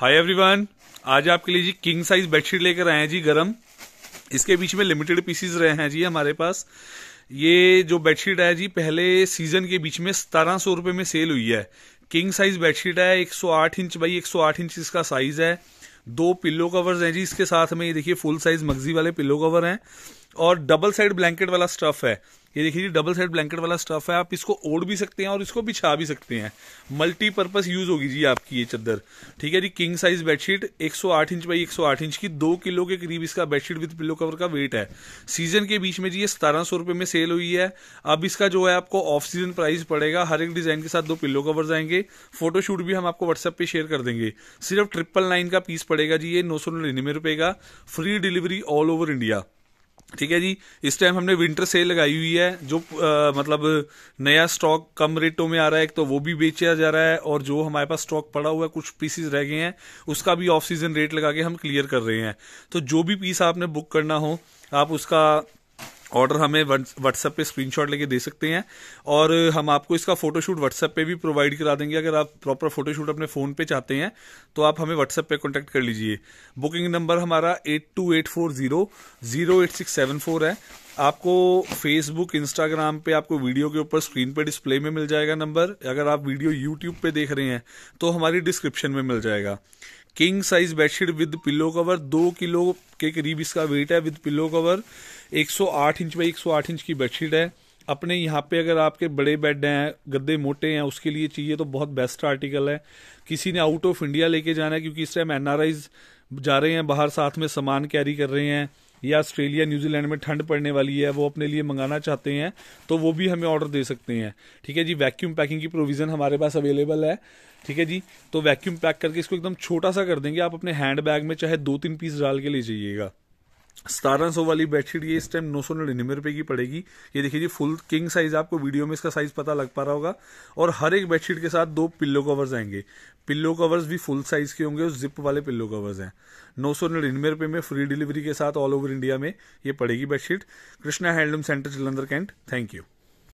hi everyone आज आपके लिए जी किंग साइज बेडशीट लेकर आए हैं जी गरम इसके बीच में लिमिटेड पीसीज रहे हैं जी हमारे पास ये जो बेडशीट है जी पहले सीजन के बीच में सतारह सौ रुपये में सेल हुई है किंग साइज बेडशीट है 108 इंच बाई 108 इंच इसका साइज है दो पिल्लो कवर्स हैं जी इसके साथ में ये देखिए फुल साइज मगजी वाले पिल्लो कवर हैं और डबल साइड ब्लैंकेट वाला स्टफ़ है ये देखिए जी डबल साइड ब्लैंकेट वाला स्टफ़ है आप इसको ओढ़ भी सकते हैं और इसको बिछा भी सकते हैं मल्टीपर्पज़ यूज़ होगी जी आपकी ये चादर ठीक है जी king size bedsheet 108 inch by 108 inch की दो किलो के करीब इसका बेडशीट विद पिलो कवर का वेट है सीजन के बीच में जी ये सतारह सौ रुपए में सेल हुई है अब इसका जो है आपको ऑफ सीजन प्राइस पड़ेगा हर एक डिज़ाइन के साथ दो पिलो कवर आएंगे फोटोशूट भी हम आपको व्हाट्सएप पे शेयर कर देंगे सिर्फ ट्रिपल नाइन का पीस पड़ेगा जी ये नौ सौ निन्यानवे रुपये का free delivery all over India ठीक है जी इस टाइम हमने विंटर सेल लगाई हुई है जो आ, मतलब नया स्टॉक कम रेटों में आ रहा है एक तो वो भी बेचा जा रहा है और जो हमारे पास स्टॉक पड़ा हुआ है कुछ पीसेज रह गए हैं उसका भी ऑफ सीजन रेट लगा के हम क्लियर कर रहे हैं तो जो भी पीस आपने बुक करना हो आप उसका ऑर्डर हमें व्हाट्सएप पे स्क्रीनशॉट लेके दे सकते हैं और हम आपको इसका फोटोशूट व्हाट्सएप पे भी प्रोवाइड करा देंगे अगर आप प्रॉपर फोटोशूट अपने फ़ोन पे चाहते हैं तो आप हमें व्हाट्सएप पे कांटेक्ट कर लीजिए बुकिंग नंबर हमारा eight two eight four zero zero eight six seven four है आपको फेसबुक इंस्टाग्राम पे आपको वीडियो के ऊपर स्क्रीन पे डिस्प्ले में मिल जाएगा नंबर अगर आप वीडियो यूट्यूब पे देख रहे हैं तो हमारी डिस्क्रिप्शन में मिल जाएगा king size bedsheet with pillow cover दो किलो के करीब इसका वेट है with pillow cover 108 inch by 108 inch की बेडशीट है अपने यहाँ पे अगर आपके बड़े बेड हैं गद्दे मोटे हैं उसके लिए चाहिए तो बहुत बेस्ट आर्टिकल है किसी ने आउट ऑफ इंडिया लेके जाना है क्योंकि इस टाइम एन जा रहे हैं बाहर साथ में सामान कैरी कर रहे हैं या ऑस्ट्रेलिया न्यूजीलैंड में ठंड पड़ने वाली है वो अपने लिए मंगाना चाहते हैं तो वो भी हमें ऑर्डर दे सकते हैं ठीक है जी वैक्यूम पैकिंग की प्रोविज़न हमारे पास अवेलेबल है ठीक है जी तो वैक्यूम पैक करके इसको एकदम छोटा सा कर देंगे आप अपने हैंड बैग में चाहे दो तीन पीस डाल के ले जाइएगा सतारह सौ वाली बेडशीट ये इस टाइम नौ सौ निन्यानवे रुपए की पड़ेगी ये देखिए जी फुल किंग साइज आपको वीडियो में इसका साइज पता लग पा रहा होगा और हर एक बेडशीट के साथ दो पिल्लो कवर्स आएंगे पिल्लो कवर्स भी फुल साइज के होंगे और जिप वाले पिल्लो कवर्स हैं नौ सौ निन्यानवे रुपये में फ्री डिलीवरी के साथ ऑल ओवर इंडिया में ये पड़ेगी bedsheet Krishna handloom centre Jalandhar Cantt thank you